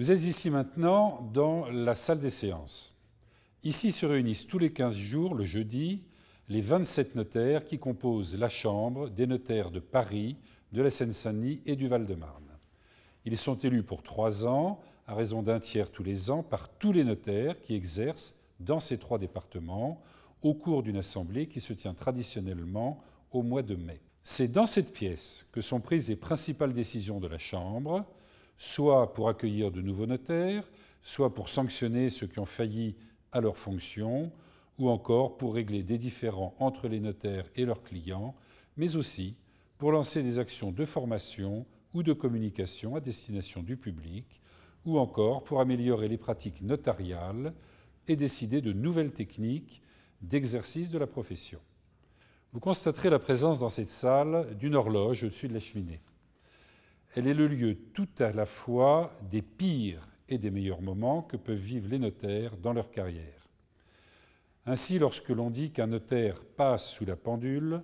Vous êtes ici maintenant dans la salle des séances. Ici se réunissent tous les 15 jours, le jeudi, les 27 notaires qui composent la Chambre des notaires de Paris, de la Seine-Saint-Denis et du Val-de-Marne. Ils sont élus pour trois ans, à raison d'un tiers tous les ans, par tous les notaires qui exercent dans ces trois départements au cours d'une assemblée qui se tient traditionnellement au mois de mai. C'est dans cette pièce que sont prises les principales décisions de la Chambre, soit pour accueillir de nouveaux notaires, soit pour sanctionner ceux qui ont failli à leur fonction, ou encore pour régler des différends entre les notaires et leurs clients, mais aussi pour lancer des actions de formation ou de communication à destination du public, ou encore pour améliorer les pratiques notariales et décider de nouvelles techniques d'exercice de la profession. Vous constaterez la présence dans cette salle d'une horloge au-dessus de la cheminée. Elle est le lieu tout à la fois des pires et des meilleurs moments que peuvent vivre les notaires dans leur carrière. Ainsi, lorsque l'on dit qu'un notaire passe sous la pendule,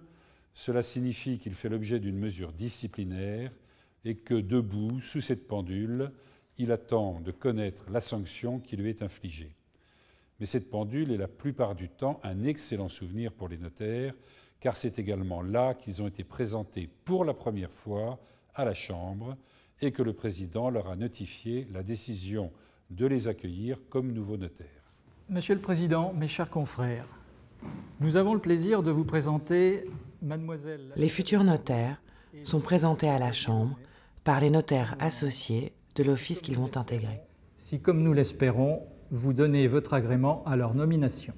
cela signifie qu'il fait l'objet d'une mesure disciplinaire et que debout, sous cette pendule, il attend de connaître la sanction qui lui est infligée. Mais cette pendule est la plupart du temps un excellent souvenir pour les notaires, car c'est également là qu'ils ont été présentés pour la première fois à la Chambre et que le président leur a notifié la décision de les accueillir comme nouveaux notaires. Monsieur le Président, mes chers confrères, nous avons le plaisir de vous présenter mademoiselle... Les futurs notaires sont présentés à la Chambre par les notaires associés de l'office qu'ils vont intégrer. Si, comme nous l'espérons, vous donnez votre agrément à leur nomination.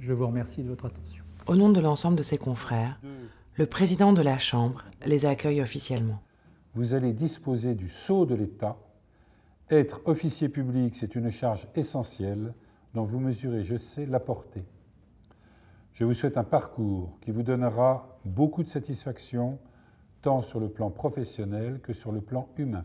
Je vous remercie de votre attention. Au nom de l'ensemble de ses confrères, le président de la Chambre les accueille officiellement vous allez disposer du sceau de l'État. Être officier public, c'est une charge essentielle dont vous mesurez, je sais, la portée. Je vous souhaite un parcours qui vous donnera beaucoup de satisfaction, tant sur le plan professionnel que sur le plan humain.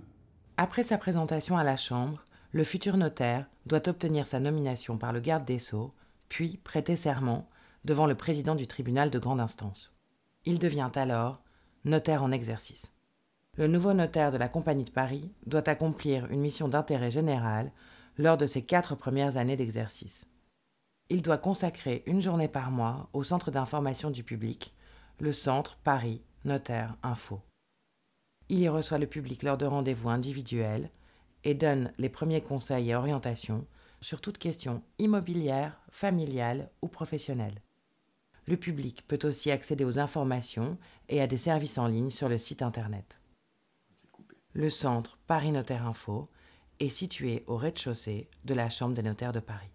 Après sa présentation à la Chambre, le futur notaire doit obtenir sa nomination par le garde des sceaux, puis prêter serment devant le président du tribunal de grande instance. Il devient alors notaire en exercice le nouveau notaire de la Compagnie de Paris doit accomplir une mission d'intérêt général lors de ses quatre premières années d'exercice. Il doit consacrer une journée par mois au Centre d'information du public, le Centre Paris Notaire Info. Il y reçoit le public lors de rendez-vous individuels et donne les premiers conseils et orientations sur toute question immobilière, familiale ou professionnelle. Le public peut aussi accéder aux informations et à des services en ligne sur le site Internet. Le centre Paris Notaire Info est situé au rez-de-chaussée de la Chambre des notaires de Paris.